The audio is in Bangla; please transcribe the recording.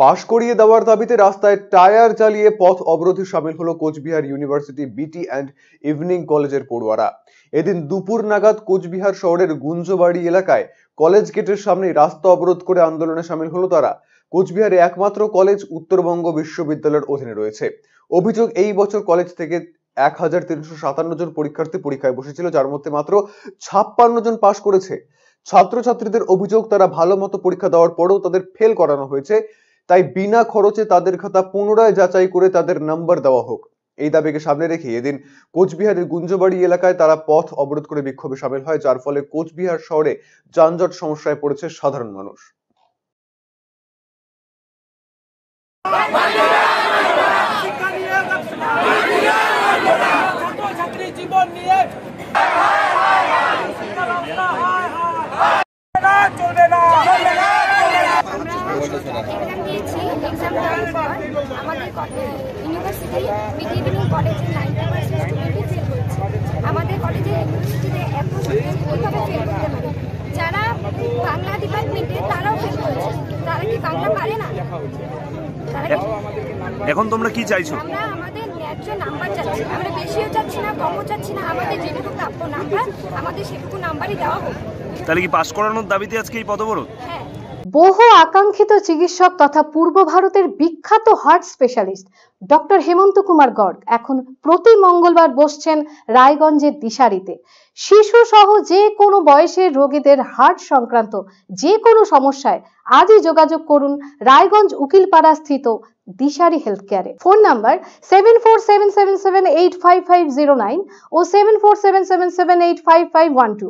পাশ করিয়ে দেওয়ার দাবিতে রাস্তায় টায়ার চালিয়ে পথ অবরোধে সামিল হলো Cooch Behar university BT and evening কলেজের পড়ুয়ারা এদিন দুপুর নাগাদ কোচবিহার শহরের গুঞ্জবাড়ি এলাকায় কলেজ গেটের সামনে রাস্তা অবরোধ করে আন্দোলনে সামিল হলো তারা কোচবিহারে একমাত্র কলেজ উত্তরবঙ্গ বিশ্ববিদ্যালয়ের অধীনে রয়েছে অভিযোগ এই বছর কলেজ থেকে এক হাজার তিনশো সাতান্ন জন পরীক্ষার্থী পরীক্ষায় বসেছিল যার মধ্যে মাত্র ছাপ্পান্ন জন পাশ করেছে ছাত্রছাত্রীদের অভিযোগ তারা ভালো মতো পরীক্ষা দেওয়ার পরেও তাদের ফেল করানো হয়েছে তাই বিনা খরচে তাদের খাতা পুনরায় যাচাই করে তাদের নাম্বার দেওয়া হোক এই দাবিকে সামনে রেখে এদিন কোচবিহারের গুঞ্জবাড়ি এলাকায় তারা পথ অবরোধ করে বিক্ষোভে সামিল হয় যার ফলে কোচবিহার শহরে যানজট সমস্যায় পড়েছে সাধারণ মানুষ এক্সাম দেওয়ার পর আমাদের ইউনিভার্সিটি কলেজে আমাদের কলেজে যারা বাংলা ডিপার্টমেন্টে তারাও ফেল করেছে তারা কি বাংলা পারে না এখন তোমরা কি চাইছো আমরা আমাদের ন্যায্য নাম্বার চাচ্ছি আমরা বেশিও চাচ্ছি না চাচ্ছি না আমাদের আমাদের নাম্বারই তাহলে কি পাস করানোর দাবিতে আজকে এই পদবরোধ হ্যাঁ বহু আকাঙ্ক্ষিত চিকিৎসক তথা পূর্ব ভারতের বিখ্যাত heart specialist doctor Hemanta Kumar Garg এখন প্রতি মঙ্গলবার বসছেন রায়গঞ্জের দিশারিতে শিশু সহ যে কোনো বয়সের রোগীদের হার্ট সংক্রান্ত যে কোনো সমস্যায় আজই যোগাযোগ করুন রায়গঞ্জ উকিলপাড়া স্থিত দিশারি হেলথ কেয়ারে phone number seven four seven seven seven eight five five zero nine ও seven four seven seven seven eight five five one two